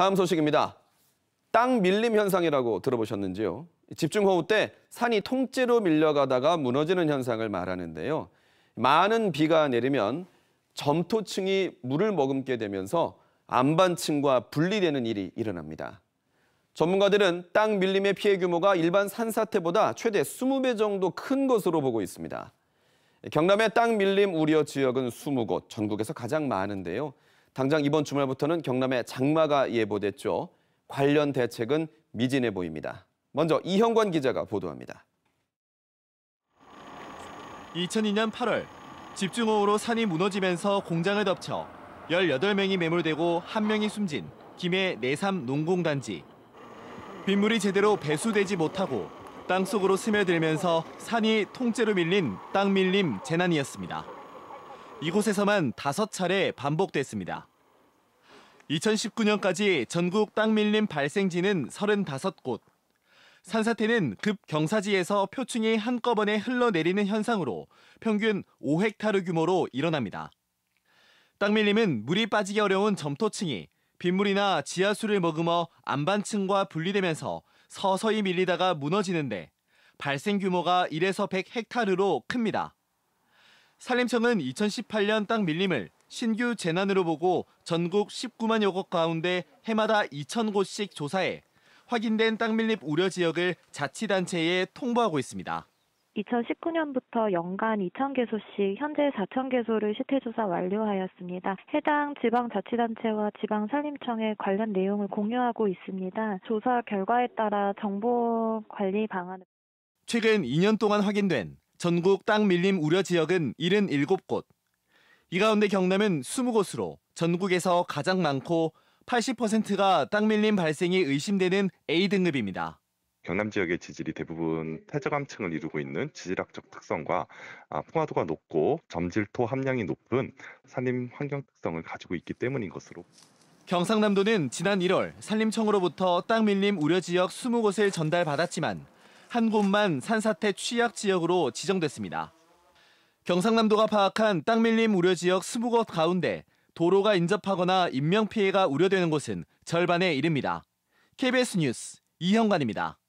다음 소식입니다. 땅 밀림 현상이라고 들어보셨는지요? 집중호우 때 산이 통째로 밀려가다가 무너지는 현상을 말하는데요. 많은 비가 내리면 점토층이 물을 머금게 되면서 안반층과 분리되는 일이 일어납니다. 전문가들은 땅 밀림의 피해 규모가 일반 산사태보다 최대 20배 정도 큰 것으로 보고 있습니다. 경남의 땅 밀림 우려 지역은 20곳, 전국에서 가장 많은데요. 당장 이번 주말부터는 경남에 장마가 예보됐죠. 관련 대책은 미진해 보입니다. 먼저 이형관 기자가 보도합니다. 2002년 8월 집중호우로 산이 무너지면서 공장을 덮쳐 18명이 매몰되고 1명이 숨진 김해 내삼 농공단지. 빗물이 제대로 배수되지 못하고 땅속으로 스며들면서 산이 통째로 밀린 땅밀림 재난이었습니다. 이곳에서만 다섯 차례 반복됐습니다. 2019년까지 전국 땅밀림 발생지는 35곳. 산사태는 급 경사지에서 표층이 한꺼번에 흘러내리는 현상으로 평균 5헥타르 규모로 일어납니다. 땅밀림은 물이 빠지기 어려운 점토층이 빗물이나 지하수를 머금어 안반층과 분리되면서 서서히 밀리다가 무너지는데 발생 규모가 1에서 100헥타르로 큽니다. 산림청은 2018년 땅 밀림을 신규 재난으로 보고 전국 19만여 곳 가운데 해마다 2천 곳씩 조사해 확인된 땅밀림 우려 지역을 자치단체에 통보하고 있습니다. 2019년부터 연간 2,000개소씩 현재 4,000개소를 시태조사 완료하였습니다. 해당 지방자치단체와 지방산림청에 관련 내용을 공유하고 있습니다. 조사 결과에 따라 정보 관리 방안을 최근 2년 동안 확인된 전국 땅 밀림 우려 지역은 77곳, 이 가운데 경남은 20곳으로 전국에서 가장 많고 80%가 땅 밀림 발생이 의심되는 A 등급입니다. 경남 지역의 지질이 대부분 태저감층을 이루고 있는 지질학적 특성과 아, 풍화도가 높고 점질토 함량이 높은 산림 환경 특성을 가지고 있기 때문인 것으로. 경상남도는 지난 1월 산림청으로부터 땅 밀림 우려 지역 20곳을 전달받았지만 한 곳만 산사태 취약 지역으로 지정됐습니다. 경상남도가 파악한 땅밀림 우려 지역 20곳 가운데 도로가 인접하거나 인명피해가 우려되는 곳은 절반에 이릅니다. KBS 뉴스 이형관입니다.